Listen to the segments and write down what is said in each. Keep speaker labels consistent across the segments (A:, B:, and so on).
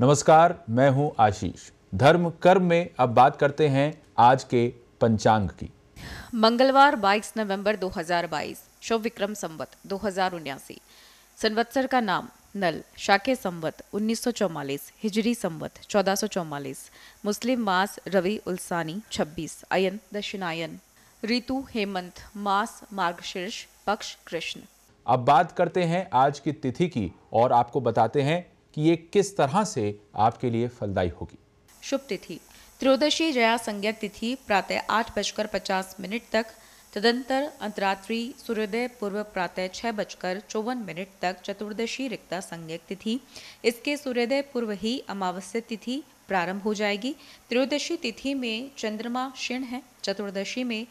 A: नमस्कार मैं हूं आशीष धर्म कर्म में अब बात करते हैं आज के पंचांग की
B: मंगलवार 22 नवंबर 2022 शुभ विक्रम संवत दो संवत्सर का नाम नल शाके संवत 1944 हिजरी संवत 1444 मुस्लिम मास रवि उल्सानी 26 अयन दक्षिणायन ऋतु हेमंत मास मार्गशीर्ष पक्ष कृष्ण
A: अब बात करते हैं आज की तिथि की और आपको बताते हैं कि ये किस तरह से आपके लिए फलदायी होगी
B: शुभ तिथि त्रयोदशी जया संज्ञक तिथि प्रातः आठ बजकर पचास मिनट तक तदंतर अंतरात्रि सूर्योदय पूर्व प्रातः छः बजकर चौवन मिनट तक चतुर्दशी रिक्ता संज्ञक तिथि इसके सूर्योदय पूर्व ही अमावस्या तिथि प्रारंभ हो जाएगी त्रयोदशी तिथि में चंद्रमा क्षीण है चतुर्दशी में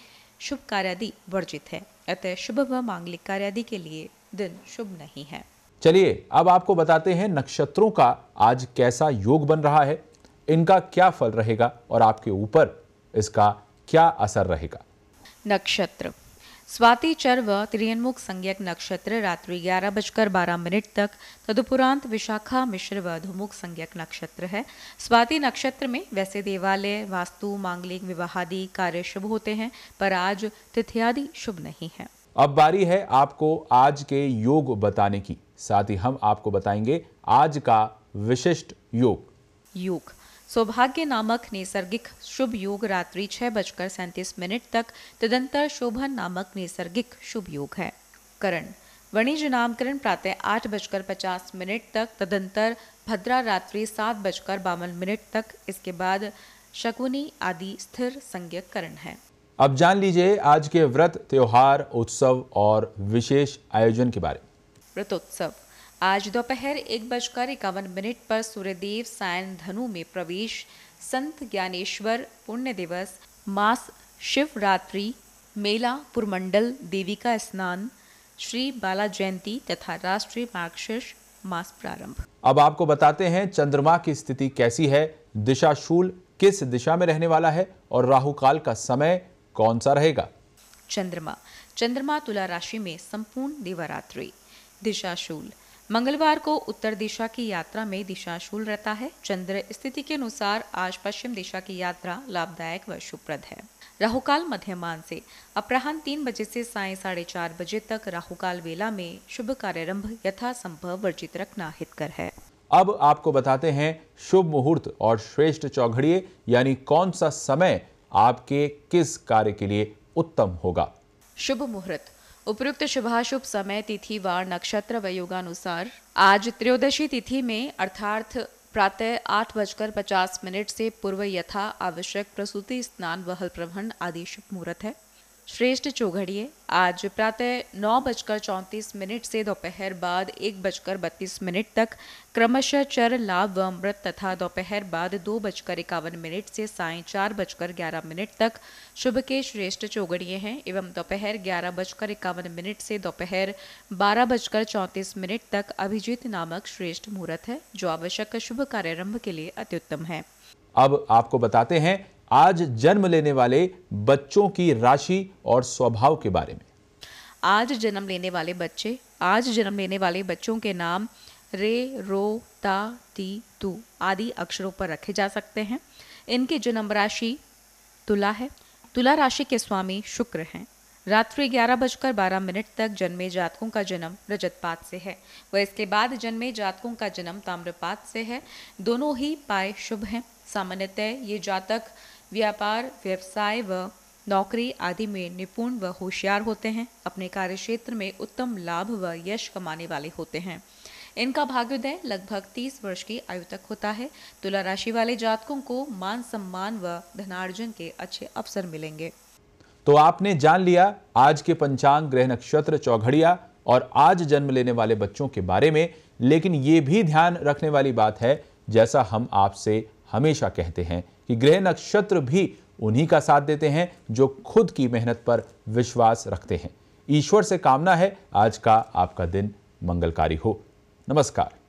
B: शुभ कार्यादि वर्जित है अतः शुभ व मांगलिक कार्यादि के लिए दिन शुभ नहीं है
A: चलिए अब आपको बताते हैं नक्षत्रों का आज कैसा योग बन रहा है इनका क्या फल रहेगा और आपके ऊपर इसका क्या असर रहेगा
B: नक्षत्र स्वाति चर व त्रियन्मुख संज्ञक नक्षत्र रात्रि ग्यारह बजकर बारह मिनट तक तदुपरांत विशाखा मिश्र व धुमुख संज्ञक नक्षत्र है स्वाति नक्षत्र में वैसे देवालय वास्तु मांगलिक विवाहादि कार्य शुभ होते हैं पर आज तिथियादि शुभ नहीं है
A: अब बारी है आपको आज के योग बताने की साथ ही हम आपको बताएंगे आज का विशिष्ट योग
B: योग सौभाग्य नामक नैसर्गिक शुभ योग रात्रि छह बजकर सैंतीस मिनट तक तदंतर शोभन नामक नैसर्गिक शुभ योग है करण वणिज नामकरण प्रातः आठ बजकर पचास मिनट तक तदंतर भद्रा रात्रि सात बजकर बावन मिनट तक इसके बाद शकुनी आदि स्थिर संज्ञक करण है
A: अब जान लीजिए आज के व्रत त्योहार उत्सव और विशेष आयोजन के बारे में
B: व्रतोत्सव आज दोपहर एक बजकर इक्यावन मिनट पर सूर्यदेव सायन धनु में प्रवेश संत ज्ञानेश्वर पुण्य दिवस मास शिवरात्रि मेला पुरमंडल देवी का स्नान श्री बाला जयंती तथा राष्ट्रीय मार्गशीर्ष मास प्रारंभ
A: अब आपको बताते हैं चंद्रमा की स्थिति कैसी है दिशा शूल किस दिशा में रहने वाला है और राहु काल का समय कौन सा रहेगा
B: चंद्रमा चंद्रमा तुला राशि में संपूर्ण देवरात्रि दिशाशूल मंगलवार को उत्तर दिशा की यात्रा में दिशाशूल रहता है चंद्र स्थिति के अनुसार आज पश्चिम दिशा की यात्रा लाभदायक व शुभप्रद है राहुकाल मध्यमान से अपराह्न तीन बजे से साय साढ़े चार बजे तक राहुकाल वेला में शुभ कार्यारंभ यथा संभव वर्जित रखना हितकर है
A: अब आपको बताते हैं शुभ मुहूर्त और श्रेष्ठ चौघड़िए यानी कौन सा समय आपके किस कार्य के लिए उत्तम होगा
B: शुभ मुहूर्त उपयुक्त शुभाशुभ समय तिथि व नक्षत्र व योगानुसार आज त्रयोदशी तिथि में अर्थात प्रातः आठ बजकर पचास मिनट से पूर्व यथा आवश्यक प्रसूति स्नान व हल प्रवहन आदि शुभ मुहूर्त है श्रेष्ठ चौघड़िए आज प्रातः नौ बजकर चौंतीस मिनट से दोपहर बाद एक बजकर बत्तीस मिनट तक क्रमशः चर लाभ व अमृत तथा दोपहर बाद दो बजकर इक्यावन मिनट से साय चार बजकर ग्यारह मिनट तक शुभ के श्रेष्ठ चौघड़िए हैं एवं दोपहर ग्यारह बजकर इक्यावन मिनट से दोपहर बारह बजकर चौंतीस मिनट तक अभिजीत नामक श्रेष्ठ मुहूर्त है जो आवश्यक शुभ कार्यारंभ के लिए अत्युत्तम है
A: अब आपको बताते हैं आज जन्म लेने वाले बच्चों की राशि और स्वभाव के बारे में
B: आज जन्म लेने वाले बच्चे आज जन्म लेने वाले बच्चों के नाम रे रो ता ती तू आदि अक्षरों पर रखे जा सकते हैं इनके जन्म राशि तुला है तुला राशि के स्वामी शुक्र हैं रात्रि ग्यारह बजकर बारह मिनट तक जन्मे जातकों का जन्म रजतपात से है वह इसके बाद जन्मे जातकों का जन्म ताम्रपात से है दोनों ही पाए शुभ हैं सामान्यतः ये जातक व्यापार व्यवसाय व नौकरी आदि में निपुण व होशियार होते हैं अपने कार्य क्षेत्र में उत्तम लाभ व यश कमाने वाले होते हैं इनका भाग्योदय लगभग 30 वर्ष की आयु तक होता है तुला राशि वाले जातकों को मान सम्मान व धनार्जन के अच्छे अवसर मिलेंगे
A: तो आपने जान लिया आज के पंचांग ग्रह नक्षत्र चौघड़िया और आज जन्म लेने वाले बच्चों के बारे में लेकिन ये भी ध्यान रखने वाली बात है जैसा हम आपसे हमेशा कहते हैं कि ग्रह नक्षत्र भी उन्हीं का साथ देते हैं जो खुद की मेहनत पर विश्वास रखते हैं ईश्वर से कामना है आज का आपका दिन मंगलकारी हो नमस्कार